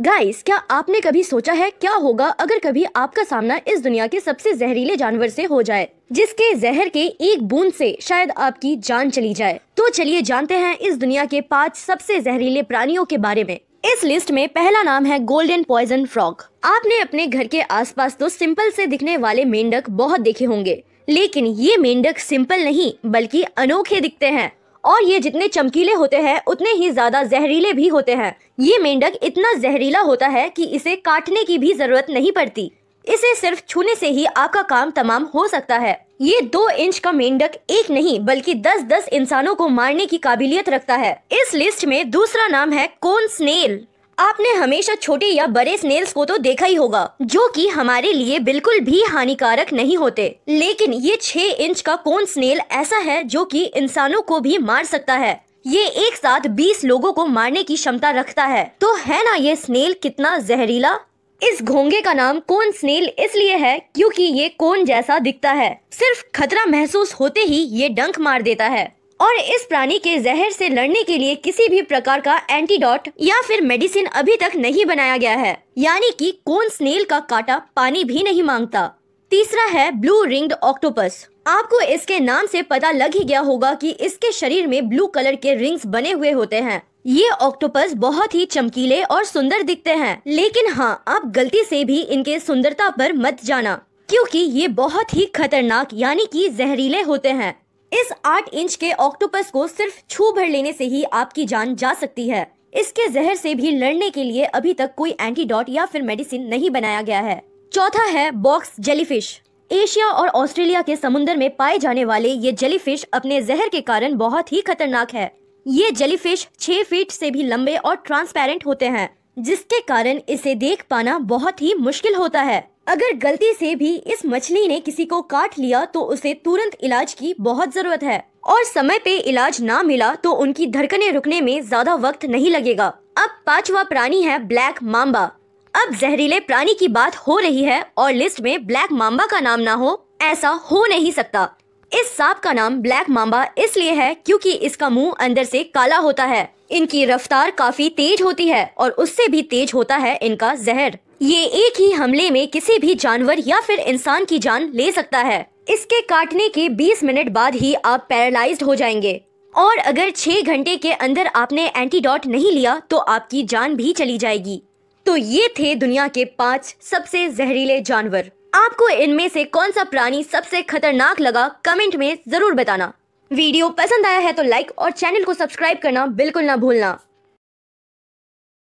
guys क्या आपने कभी सोचा है क्या होगा अगर कभी आपका सामना इस दुनिया के सबसे जहरीले जानवर से हो जाए जिसके जहर के एक बूंद से शायद आपकी जान चली जाए तो चलिए जानते हैं इस दुनिया के पांच सबसे जहरीले प्राणियों के बारे में इस लिस्ट में पहला नाम है गोल्डन पॉइजन फ्रॉग आपने अपने घर के आसपास तो सिंपल से दिखने वाले मेंढक बहुत देखे होंगे लेकिन ये मेंढक सिंपल नहीं बल्कि अनोखे दिखते हैं और ये जितने चमकीले होते हैं उतने ही ज़्यादा जहरीले भी होते हैं ये मेंढक इतना जहरीला होता है कि इसे काटने की भी ज़रूरत नहीं पड़ती इसे सिर्फ छूने से ही आपका काम तमाम हो सकता है ये दो इंच का मेंढक एक नहीं बल्कि दस दस इंसानों को मारने की काबिलियत रखता है इस लिस्ट में दूसरा नाम है कोन स्नेल आपने हमेशा छोटे या बड़े स्नेल्स को तो देखा ही होगा जो कि हमारे लिए बिल्कुल भी हानिकारक नहीं होते लेकिन ये छह इंच का कौन स्नेल ऐसा है जो कि इंसानों को भी मार सकता है ये एक साथ 20 लोगों को मारने की क्षमता रखता है तो है ना ये स्नेल कितना जहरीला इस घोंगे का नाम कौन स्नेल इसलिए है क्योंकि ये कौन जैसा दिखता है सिर्फ खतरा महसूस होते ही ये डंक मार देता है और इस प्राणी के जहर से लड़ने के लिए किसी भी प्रकार का एंटीडॉट या फिर मेडिसिन अभी तक नहीं बनाया गया है यानी कि कौन स्नेल का काटा पानी भी नहीं मांगता तीसरा है ब्लू रिंग्ड ऑक्टोपस आपको इसके नाम से पता लग ही गया होगा कि इसके शरीर में ब्लू कलर के रिंग्स बने हुए होते हैं ये ऑक्टोपस बहुत ही चमकीले और सुंदर दिखते हैं लेकिन हाँ आप गलती से भी इनके सुंदरता पर मत जाना क्योंकि ये बहुत ही खतरनाक यानी कि जहरीले होते हैं इस आठ इंच के ऑक्टोपस को सिर्फ छू भर लेने से ही आपकी जान जा सकती है इसके जहर से भी लड़ने के लिए अभी तक कोई एंटीडॉट या फिर मेडिसिन नहीं बनाया गया है चौथा है बॉक्स जेलीफिश एशिया और ऑस्ट्रेलिया के समुद्र में पाए जाने वाले ये जेलीफिश अपने जहर के कारण बहुत ही खतरनाक है ये जेलीफिश छह फीट से भी लंबे और ट्रांसपेरेंट होते हैं जिसके कारण इसे देख पाना बहुत ही मुश्किल होता है अगर गलती से भी इस मछली ने किसी को काट लिया तो उसे तुरंत इलाज की बहुत जरूरत है और समय पे इलाज ना मिला तो उनकी धड़कने रुकने में ज्यादा वक्त नहीं लगेगा अब पांचवा प्राणी है ब्लैक माम्बा अब जहरीले प्राणी की बात हो रही है और लिस्ट में ब्लैक माम्बा का नाम ना हो ऐसा हो नहीं सकता इस सांप का नाम ब्लैक मांबा इसलिए है क्योंकि इसका मुंह अंदर से काला होता है इनकी रफ्तार काफी तेज होती है और उससे भी तेज होता है इनका जहर ये एक ही हमले में किसी भी जानवर या फिर इंसान की जान ले सकता है इसके काटने के 20 मिनट बाद ही आप पैरालाइज हो जाएंगे और अगर 6 घंटे के अंदर आपने एंटीडॉट नहीं लिया तो आपकी जान भी चली जाएगी तो ये थे दुनिया के पाँच सबसे जहरीले जानवर आपको इनमें से कौन सा प्राणी सबसे खतरनाक लगा कमेंट में जरूर बताना वीडियो पसंद आया है तो लाइक और चैनल को सब्सक्राइब करना बिल्कुल ना भूलना